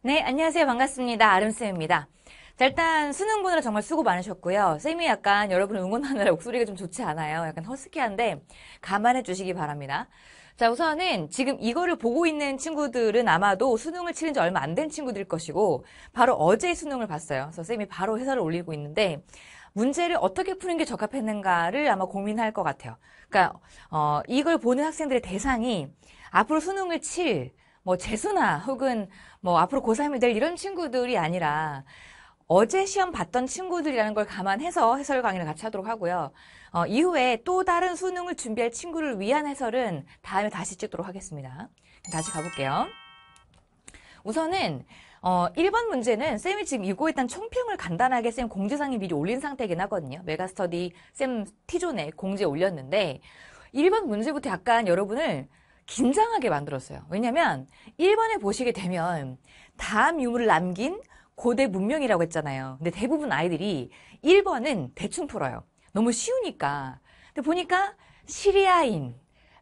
네, 안녕하세요. 반갑습니다. 아름쌤입니다. 자, 일단 수능 보느라 정말 수고 많으셨고요. 쌤이 약간 여러분을 응원하느라 목소리가 좀 좋지 않아요. 약간 허스키한데 감안해 주시기 바랍니다. 자, 우선은 지금 이거를 보고 있는 친구들은 아마도 수능을 치른 지 얼마 안 된 친구들일 것이고 바로 어제 수능을 봤어요. 그래서 쌤이 바로 회사를 올리고 있는데 문제를 어떻게 푸는 게 적합했는가를 아마 고민할 것 같아요. 그러니까 어, 이걸 보는 학생들의 대상이 앞으로 수능을 칠뭐 재수나 혹은 뭐 앞으로 고3이 될 이런 친구들이 아니라 어제 시험 봤던 친구들이라는 걸 감안해서 해설 강의를 같이 하도록 하고요. 어, 이후에 또 다른 수능을 준비할 친구를 위한 해설은 다음에 다시 찍도록 하겠습니다. 다시 가볼게요. 우선은 어, 1번 문제는 쌤이 지금 이거 일단 총평을 간단하게 쌤공지상에 미리 올린 상태이긴 하거든요. 메가스터디 쌤 T존에 공지에 올렸는데 1번 문제부터 약간 여러분을 긴장하게 만들었어요. 왜냐면 하 1번에 보시게 되면 다음 유물을 남긴 고대 문명이라고 했잖아요. 근데 대부분 아이들이 1번은 대충 풀어요. 너무 쉬우니까. 근데 보니까 시리아인,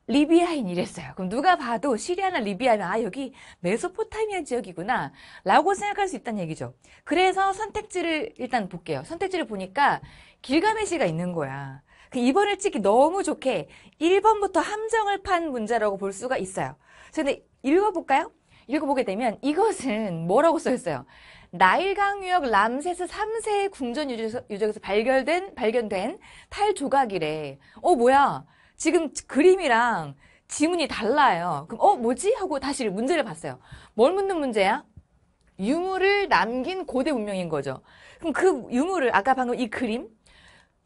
리비아인 이랬어요. 그럼 누가 봐도 시리아나 리비아면 아 여기 메소포타미아 지역이구나 라고 생각할 수 있다는 얘기죠. 그래서 선택지를 일단 볼게요. 선택지를 보니까 길가메시가 있는 거야. 그 2번을 찍기 너무 좋게 1번부터 함정을 판 문제라고 볼 수가 있어요. 근데 읽어볼까요? 읽어보게 되면 이것은 뭐라고 써있어요? 나일강 유역 람세스 3세의 궁전 유적에서, 유적에서 발견된, 발견된 탈 조각이래. 어, 뭐야. 지금 그림이랑 지문이 달라요. 그럼, 어, 뭐지? 하고 다시 문제를 봤어요. 뭘 묻는 문제야? 유물을 남긴 고대 문명인 거죠. 그럼 그 유물을, 아까 방금 이 그림?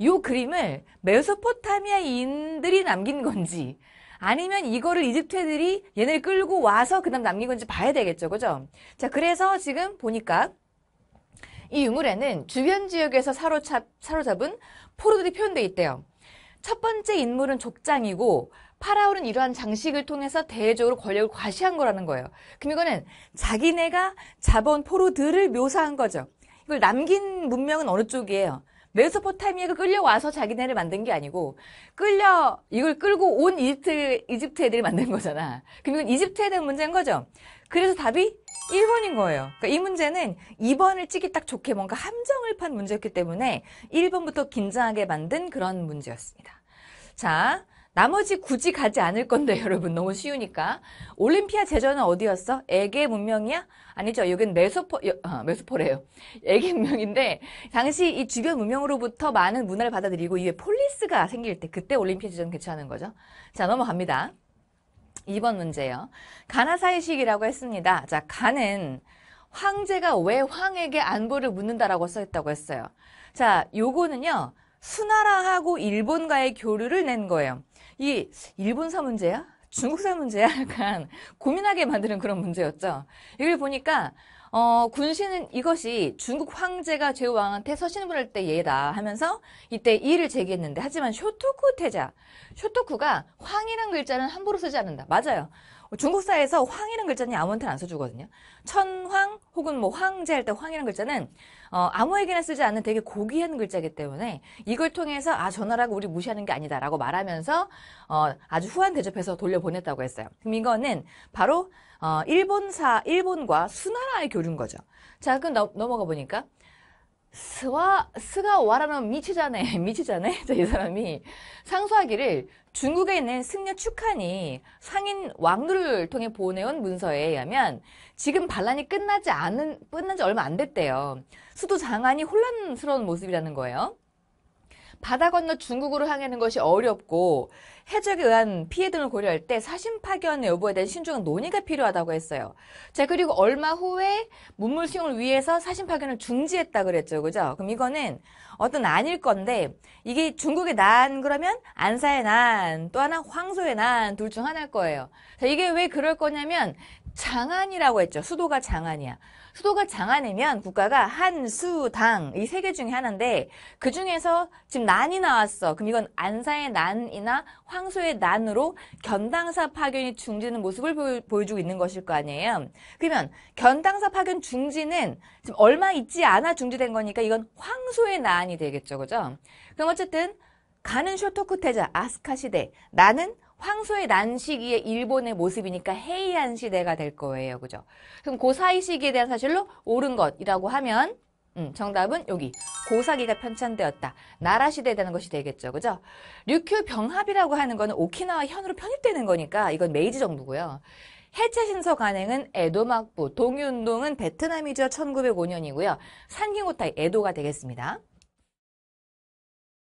이 그림을 메소포타미아인들이 남긴 건지 아니면 이거를 이집트들이 얘네를 끌고 와서 그다음 남긴 건지 봐야 되겠죠. 그죠? 자, 그래서 지금 보니까 이 유물에는 주변 지역에서 사로잡, 사로잡은 포로들이 표현되어 있대요. 첫 번째 인물은 족장이고 파라오는 이러한 장식을 통해서 대외적으로 권력을 과시한 거라는 거예요. 그럼 이거는 자기네가 잡아온 포로들을 묘사한 거죠. 이걸 남긴 문명은 어느 쪽이에요? 메소포타미아가 끌려와서 자기네를 만든 게 아니고 끌려 이걸 끌고 온 이집트 이집트 애들이 만든 거잖아. 그럼 이건 이집트에 대한 문제인 거죠. 그래서 답이 1번인 거예요. 그러니까 이 문제는 2번을 찍기 딱 좋게 뭔가 함정을 판 문제였기 때문에 1번부터 긴장하게 만든 그런 문제였습니다. 자, 나머지 굳이 가지 않을 건데 여러분 너무 쉬우니까 올림피아 제전은 어디였어? 애게 문명이야? 아니죠. 여긴 메소포 아, 메소포래요. 애게 문명인데 당시 이 주변 문명으로부터 많은 문화를 받아들이고 이에 폴리스가 생길 때 그때 올림피아 제전 개최하는 거죠. 자 넘어갑니다. 2번 문제요. 가나사의식이라고 했습니다. 자 가는 황제가 왜 황에게 안보를 묻는다라고 써있다고 했어요. 자 요거는요. 수나라하고 일본과의 교류를 낸 거예요. 이 일본사 문제야? 중국사 문제야? 약간 고민하게 만드는 그런 문제였죠. 이걸 보니까 어, 군신은 이것이 중국 황제가 제왕한테 후 서신을 할때 예다 하면서 이때 이를 제기했는데 하지만 쇼토쿠 태자 쇼토쿠가 황이란 글자는 함부로 쓰지 않는다. 맞아요. 중국사에서 황이라는 글자는 아무한테는 안 써주거든요. 천황 혹은 뭐 황제 할 때 황이라는 글자는 어, 아무에게나 쓰지 않는 되게 고귀한 글자이기 때문에 이걸 통해서 아, 저 나라가 우리 무시하는 게 아니다라고 말하면서 어, 아주 후한 대접해서 돌려보냈다고 했어요. 그럼 이거는 바로 어, 일본사, 일본과 수나라의 교류인 거죠. 자, 그럼 넘, 넘어가 보니까 스와 스가 와라는 미치자네 미치자네 이 사람이 상소하기를 중국에 있는 승려 축한이 상인 왕누를 통해 보내온 문서에 의하면 지금 반란이 끝나지 않은 끝난 지 얼마 안 됐대요. 수도 장안이 혼란스러운 모습이라는 거예요. 바다 건너 중국으로 항해하는 것이 어렵고 해적에 의한 피해 등을 고려할 때사심 파견 여부에 대한 신중한 논의가 필요하다고 했어요. 자 그리고 얼마 후에 문물 수용을 위해서 사심 파견을 중지했다 그랬죠, 그죠? 그럼 이거는 어떤 난일 건데 이게 중국에난 그러면 안사에난 또 하나 황소에난 둘 중 하나일 거예요. 자 이게 왜 그럴 거냐면 장안이라고 했죠. 수도가 장안이야. 수도가 장안이면 국가가 한, 수, 당 이 세 개 중에 하나인데 그 중에서 지금 난이 나왔어. 그럼 이건 안사의 난이나 황소의 난으로 견당사 파견이 중지는 모습을 보여주고 있는 것일 거 아니에요. 그러면 견당사 파견 중지는 지금 얼마 있지 않아 중지된 거니까 이건 황소의 난이 되겠죠. 그죠? 그럼 어쨌든 가는 쇼토쿠 태자 아스카 시대 나는 황소의 난 시기에 일본의 모습이니까 헤이안 시대가 될 거예요. 그죠? 그럼 고사이 시기에 대한 사실로 옳은 것이라고 하면 음, 정답은 여기 고사기가 편찬되었다. 나라 시대에 되는 것이 되겠죠. 그죠? 류큐 병합이라고 하는 거는 오키나와 현으로 편입되는 거니까 이건 메이지 정부고요. 해체 신서 간행은 에도 막부, 동유운동은 베트남이죠. 1905년이고요. 산기호타이 에도가 되겠습니다.